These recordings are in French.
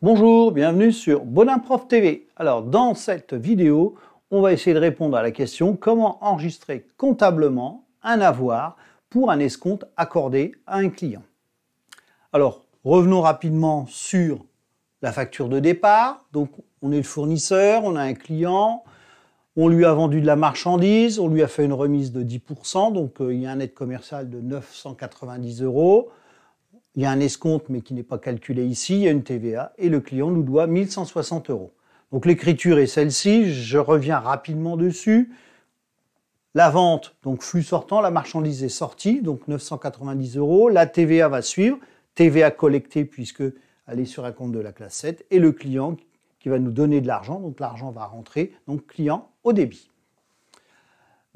Bonjour, bienvenue sur Bonimprof TV. Alors dans cette vidéo, on va essayer de répondre à la question comment enregistrer comptablement un avoir pour un escompte accordé à un client. Alors revenons rapidement sur la facture de départ. Donc on est le fournisseur, on a un client, on lui a vendu de la marchandise, on lui a fait une remise de 10%, donc euh, il y a un net commercial de 990 euros. Il y a un escompte, mais qui n'est pas calculé ici, il y a une TVA, et le client nous doit 1160 euros. Donc l'écriture est celle-ci, je reviens rapidement dessus. La vente, donc flux sortant, la marchandise est sortie, donc 990 euros. La TVA va suivre, TVA collectée puisque elle est sur un compte de la classe 7, et le client qui va nous donner de l'argent, donc l'argent va rentrer, donc client au débit.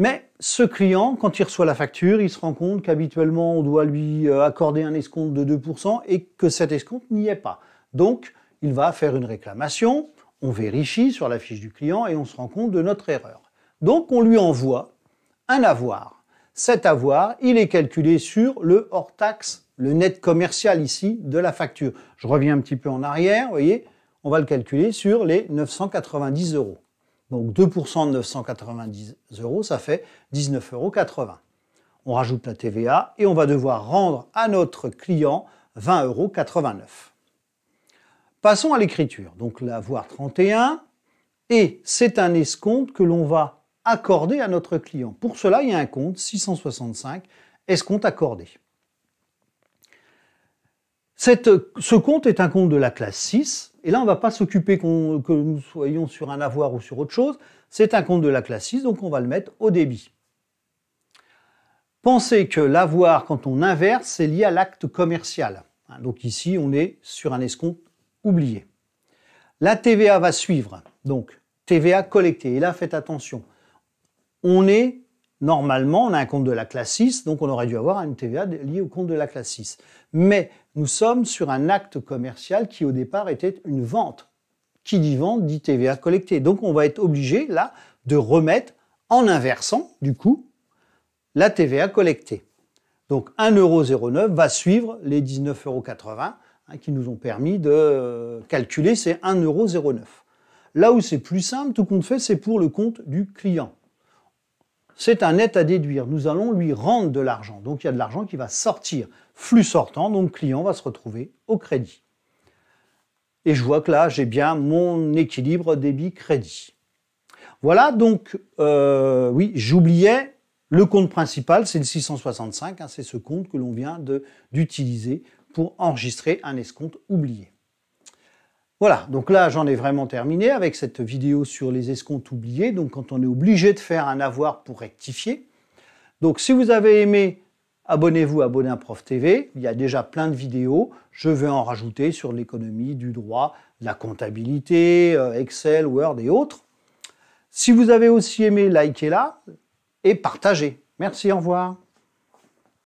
Mais ce client, quand il reçoit la facture, il se rend compte qu'habituellement, on doit lui euh, accorder un escompte de 2% et que cet escompte n'y est pas. Donc, il va faire une réclamation, on vérifie sur la fiche du client et on se rend compte de notre erreur. Donc, on lui envoie un avoir. Cet avoir, il est calculé sur le hors-taxe, le net commercial ici de la facture. Je reviens un petit peu en arrière, vous voyez, on va le calculer sur les 990 euros. Donc 2% de 990 euros, ça fait 19,80 euros. On rajoute la TVA et on va devoir rendre à notre client 20,89 euros. Passons à l'écriture. Donc la voie 31, et c'est un escompte que l'on va accorder à notre client. Pour cela, il y a un compte 665, escompte accordé. Euh, ce compte est un compte de la classe 6. Et là, on ne va pas s'occuper que nous soyons sur un avoir ou sur autre chose. C'est un compte de la classe 6, donc on va le mettre au débit. Pensez que l'avoir, quand on inverse, c'est lié à l'acte commercial. Hein, donc ici, on est sur un escompte oublié. La TVA va suivre, donc TVA collectée. Et là, faites attention. On est Normalement, on a un compte de la classe 6, donc on aurait dû avoir une TVA liée au compte de la classe 6. Mais nous sommes sur un acte commercial qui, au départ, était une vente. Qui dit vente dit TVA collectée. Donc on va être obligé, là, de remettre, en inversant, du coup, la TVA collectée. Donc 1,09€ va suivre les 19,80€ hein, qui nous ont permis de euh, calculer ces 1,09€. Là où c'est plus simple, tout compte fait, c'est pour le compte du client c'est un net à déduire. Nous allons lui rendre de l'argent. Donc il y a de l'argent qui va sortir. Flux sortant, donc client va se retrouver au crédit. Et je vois que là, j'ai bien mon équilibre débit-crédit. Voilà, donc, euh, oui, j'oubliais, le compte principal, c'est le 665, hein, c'est ce compte que l'on vient d'utiliser pour enregistrer un escompte oublié. Voilà, donc là j'en ai vraiment terminé avec cette vidéo sur les escomptes oubliés, donc quand on est obligé de faire un avoir pour rectifier. Donc si vous avez aimé, abonnez-vous à Bonin Prof TV, il y a déjà plein de vidéos, je vais en rajouter sur l'économie, du droit, la comptabilité, euh, Excel, Word et autres. Si vous avez aussi aimé, likez-la et partagez. Merci, au revoir.